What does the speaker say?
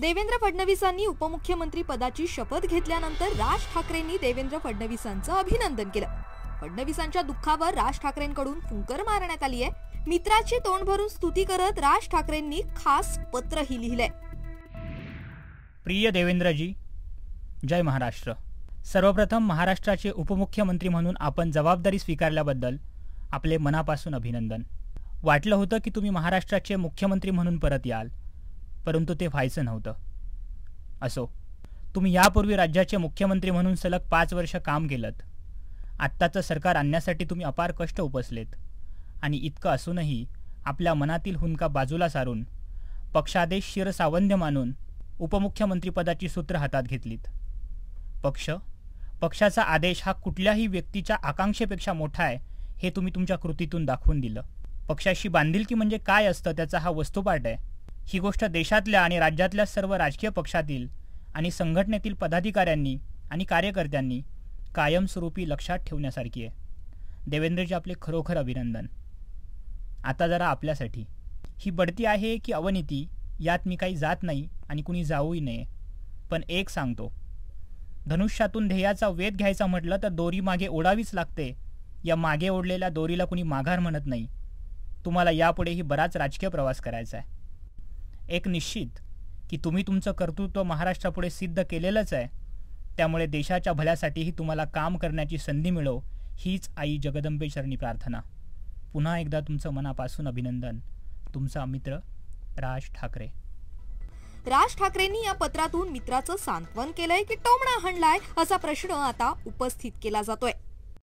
देवेंद्र फडणवीसांनी उपमुख्यमंत्री पदाची शपथ घेतल्यानंतर राज ठाकरेंनी देवेंद्र फडणवीसांचं अभिनंदन केलं फडणवीसांच्या दुःखावर राज ठाकरेंकडून फुंकर मारण्यात आली आहे मित्राची तोंड भरून स्तुती करत राज ठाकरेंनी खास पत्रही लिहिलंय प्रिय देवेंद्रजी जय महाराष्ट्र सर्वप्रथम महाराष्ट्राचे उपमुख्यमंत्री म्हणून आपण जबाबदारी स्वीकारल्याबद्दल आपले मनापासून अभिनंदन वाटलं होतं की तुम्ही महाराष्ट्राचे मुख्यमंत्री म्हणून परत याल परंतु ते व्हायचं नव्हतं असो तुम्ही यापूर्वी राज्याचे मुख्यमंत्री म्हणून सलग पाच वर्ष काम केलं आत्ताचं सरकार आणण्यासाठी तुम्ही अपार कष्ट उपसलेत आणि इतकं असूनही आपल्या मनातील हुंका बाजूला सारून पक्षादेश शिरसावंध्य मानून उपमुख्यमंत्रीपदाची सूत्र हातात घेतलीत पक्ष पक्षाचा आदेश हा कुठल्याही व्यक्तीच्या आकांक्षेपेक्षा मोठा आहे हे तुम्ही तुमच्या कृतीतून दाखवून दिलं पक्षाशी बांधिलकी म्हणजे काय असतं त्याचा हा वस्तुपाठ आहे ही गोष्ट देशातल्या आणि राज्यातल्या सर्व राजकीय पक्षातील आणि संघटनेतील पदाधिकाऱ्यांनी आणि कार्यकर्त्यांनी कायमस्वरूपी लक्षात ठेवण्यासारखी आहे देवेंद्रजी आपले खरोखर अभिनंदन आता जरा आपल्यासाठी ही बढती आहे की अवनीती यात मी काही जात नाही आणि कुणी जाऊही नये पण एक सांगतो धनुष्यातून ध्येयाचा वेध घ्यायचा म्हटलं तर दोरी मागे ओढावीच लागते या मागे ओढलेल्या दोरीला कुणी माघार म्हणत नाही तुम्हाला यापुढेही बराच राजकीय प्रवास करायचा आहे एक निश्चित की तुम्ही तुमचं कर्तृत्व महाराष्ट्रापुढे सिद्ध केलेलंच आहे त्यामुळे देशाच्या भल्यासाठीही तुम्हाला काम करण्याची संधी मिळो हीच आई जगदंबेचरणी प्रार्थना पुन्हा एकदा तुमचं मनापासून अभिनंदन तुमचा मित्र राज ठाकरे राज ठाकरेंनी या पत्रातून मित्राचं सांत्वन केलंय की टोमणा हणलाय असा प्रश्न आता उपस्थित केला जातोय